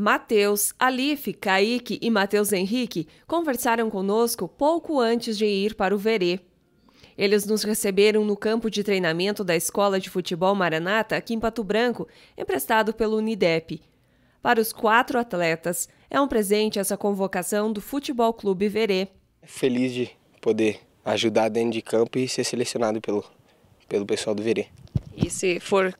Matheus, Alife, Kaique e Matheus Henrique conversaram conosco pouco antes de ir para o Verê. Eles nos receberam no campo de treinamento da Escola de Futebol Maranata, aqui em Pato Branco, emprestado pelo Unidep. Para os quatro atletas, é um presente essa convocação do Futebol Clube Verê. Feliz de poder ajudar dentro de campo e ser selecionado pelo, pelo pessoal do Verê. E se for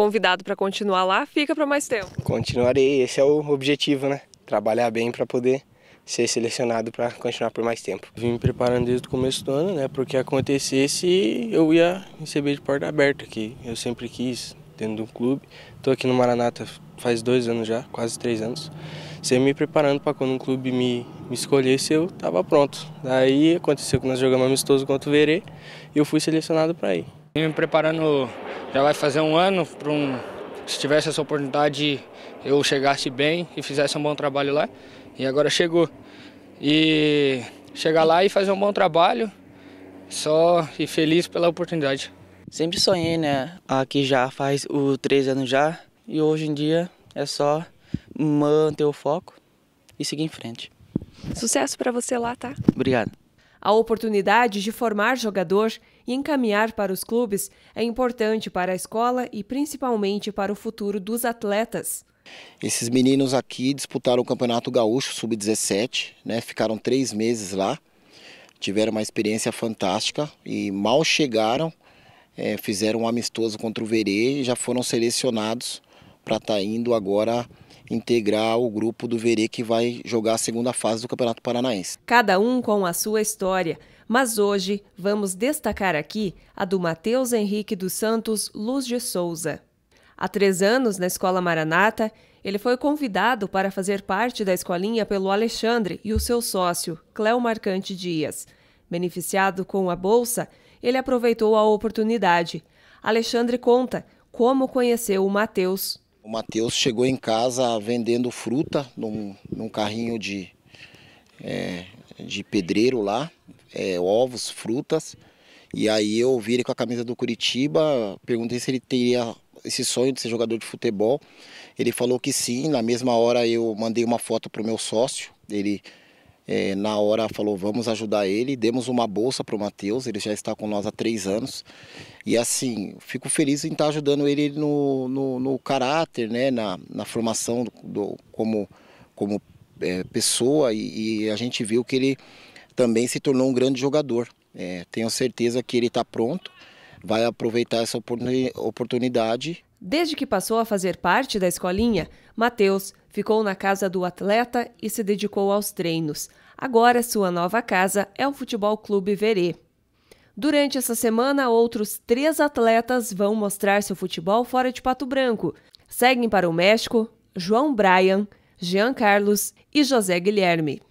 convidado para continuar lá, fica para mais tempo. Continuarei, esse é o objetivo, né? Trabalhar bem para poder ser selecionado para continuar por mais tempo. Vim me preparando desde o começo do ano, né? Porque acontecesse eu ia receber de porta aberta, que eu sempre quis dentro do clube. Estou aqui no Maranata faz dois anos já, quase três anos. Sempre me preparando para quando um clube me, me escolhesse, eu estava pronto. Daí aconteceu que nós jogamos amistoso contra o Verê e eu fui selecionado para ir. E me preparando, já vai fazer um ano para um, se tivesse essa oportunidade eu chegasse bem e fizesse um bom trabalho lá. E agora chegou. E chegar lá e fazer um bom trabalho, só e feliz pela oportunidade. Sempre sonhei, né? Aqui já faz o três anos já. E hoje em dia é só manter o foco e seguir em frente. Sucesso para você lá, tá? Obrigado. A oportunidade de formar jogador e encaminhar para os clubes é importante para a escola e principalmente para o futuro dos atletas. Esses meninos aqui disputaram o Campeonato Gaúcho Sub-17, né? ficaram três meses lá, tiveram uma experiência fantástica e mal chegaram, é, fizeram um amistoso contra o Verê e já foram selecionados para estar tá indo agora integrar o grupo do Verê que vai jogar a segunda fase do Campeonato Paranaense. Cada um com a sua história. Mas hoje vamos destacar aqui a do Matheus Henrique dos Santos Luz de Souza. Há três anos, na Escola Maranata, ele foi convidado para fazer parte da escolinha pelo Alexandre e o seu sócio, Cléo Marcante Dias. Beneficiado com a bolsa, ele aproveitou a oportunidade. Alexandre conta como conheceu o Matheus o Matheus chegou em casa vendendo fruta num, num carrinho de, é, de pedreiro lá, é, ovos, frutas. E aí eu vi ele com a camisa do Curitiba, perguntei se ele teria esse sonho de ser jogador de futebol. Ele falou que sim, na mesma hora eu mandei uma foto pro meu sócio, ele é, na hora falou vamos ajudar ele, demos uma bolsa para o Matheus, ele já está com nós há três anos. E assim, fico feliz em estar tá ajudando ele no, no, no caráter, né, na, na formação do, do como, como é, pessoa e, e, a gente viu que ele também se tornou um grande jogador. É, tenho certeza que ele está pronto, vai aproveitar essa oportunidade Desde que passou a fazer parte da escolinha, Matheus ficou na casa do atleta e se dedicou aos treinos. Agora, sua nova casa é o Futebol Clube Verê. Durante essa semana, outros três atletas vão mostrar seu futebol fora de Pato Branco. Seguem para o México João Bryan, Jean Carlos e José Guilherme.